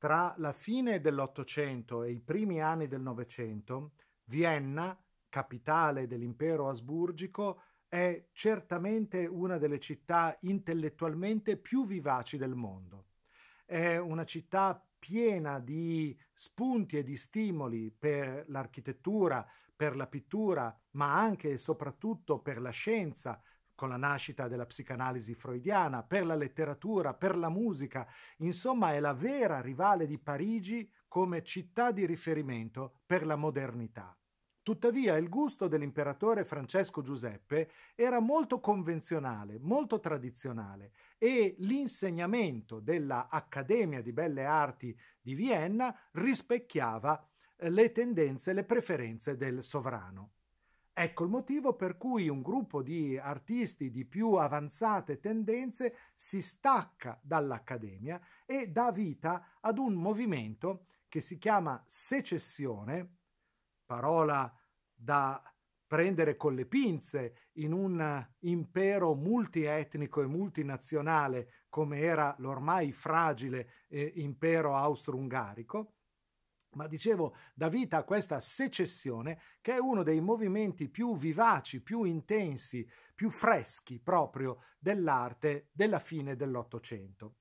Tra la fine dell'Ottocento e i primi anni del Novecento, Vienna, capitale dell'impero asburgico, è certamente una delle città intellettualmente più vivaci del mondo. È una città piena di spunti e di stimoli per l'architettura, per la pittura, ma anche e soprattutto per la scienza, con la nascita della psicanalisi freudiana, per la letteratura, per la musica, insomma è la vera rivale di Parigi come città di riferimento per la modernità. Tuttavia il gusto dell'imperatore Francesco Giuseppe era molto convenzionale, molto tradizionale e l'insegnamento dell'Accademia di Belle Arti di Vienna rispecchiava eh, le tendenze, le preferenze del sovrano. Ecco il motivo per cui un gruppo di artisti di più avanzate tendenze si stacca dall'accademia e dà vita ad un movimento che si chiama secessione, parola da prendere con le pinze in un impero multietnico e multinazionale come era l'ormai fragile eh, impero austro-ungarico, ma dicevo, da vita a questa secessione che è uno dei movimenti più vivaci, più intensi, più freschi proprio dell'arte della fine dell'Ottocento.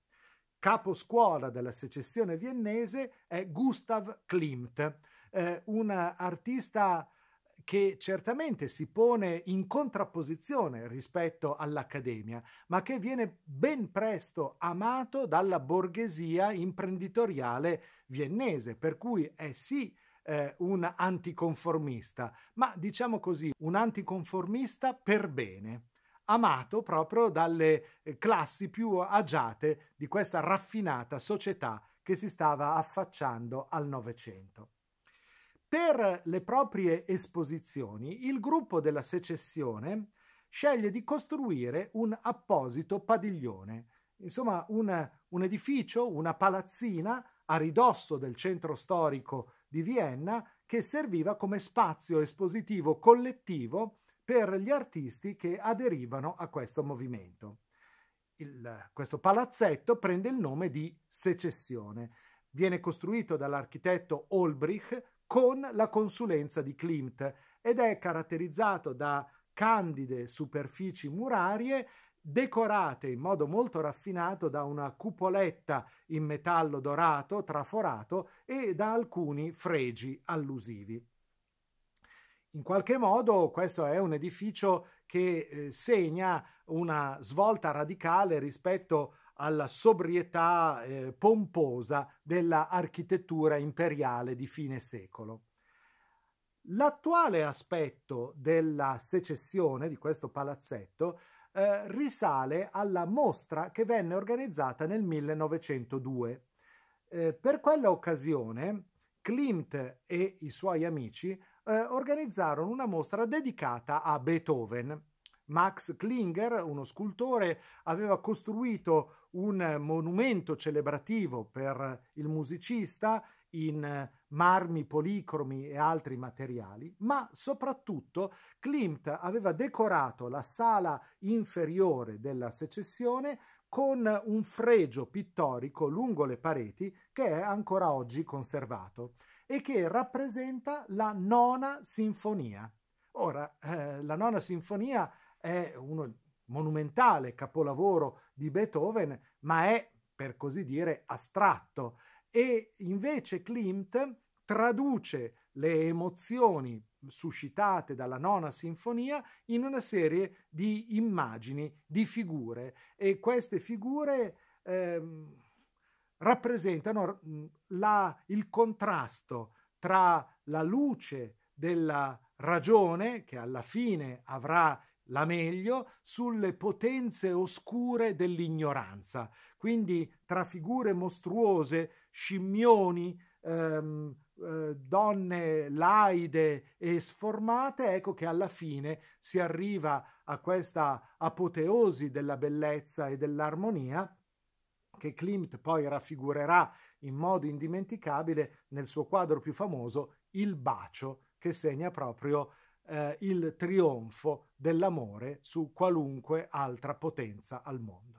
Caposcuola della secessione viennese è Gustav Klimt, eh, un artista che certamente si pone in contrapposizione rispetto all'accademia, ma che viene ben presto amato dalla borghesia imprenditoriale viennese, per cui è sì eh, un anticonformista, ma diciamo così, un anticonformista per bene amato proprio dalle eh, classi più agiate di questa raffinata società che si stava affacciando al Novecento. Per le proprie esposizioni, il gruppo della secessione sceglie di costruire un apposito padiglione, insomma un, un edificio, una palazzina a ridosso del centro storico di Vienna che serviva come spazio espositivo collettivo per gli artisti che aderivano a questo movimento. Il, questo palazzetto prende il nome di secessione. Viene costruito dall'architetto Olbrich con la consulenza di Klimt ed è caratterizzato da candide superfici murarie decorate in modo molto raffinato da una cupoletta in metallo dorato traforato e da alcuni fregi allusivi. In qualche modo questo è un edificio che eh, segna una svolta radicale rispetto alla sobrietà eh, pomposa dell'architettura imperiale di fine secolo. L'attuale aspetto della secessione di questo palazzetto eh, risale alla mostra che venne organizzata nel 1902. Eh, per quella occasione Klimt e i suoi amici eh, organizzarono una mostra dedicata a Beethoven Max Klinger, uno scultore, aveva costruito un monumento celebrativo per il musicista in marmi, policromi e altri materiali, ma soprattutto Klimt aveva decorato la sala inferiore della secessione con un fregio pittorico lungo le pareti che è ancora oggi conservato e che rappresenta la nona sinfonia. Ora, eh, la nona sinfonia è uno monumentale capolavoro di Beethoven, ma è, per così dire, astratto. E invece Klimt traduce le emozioni suscitate dalla nona sinfonia in una serie di immagini, di figure e queste figure eh, rappresentano mm, la, il contrasto tra la luce della ragione che alla fine avrà la meglio sulle potenze oscure dell'ignoranza. Quindi tra figure mostruose, scimmioni, ehm, eh, donne laide e sformate, ecco che alla fine si arriva a questa apoteosi della bellezza e dell'armonia che Klimt poi raffigurerà in modo indimenticabile nel suo quadro più famoso, Il bacio che segna proprio eh, il trionfo dell'amore su qualunque altra potenza al mondo.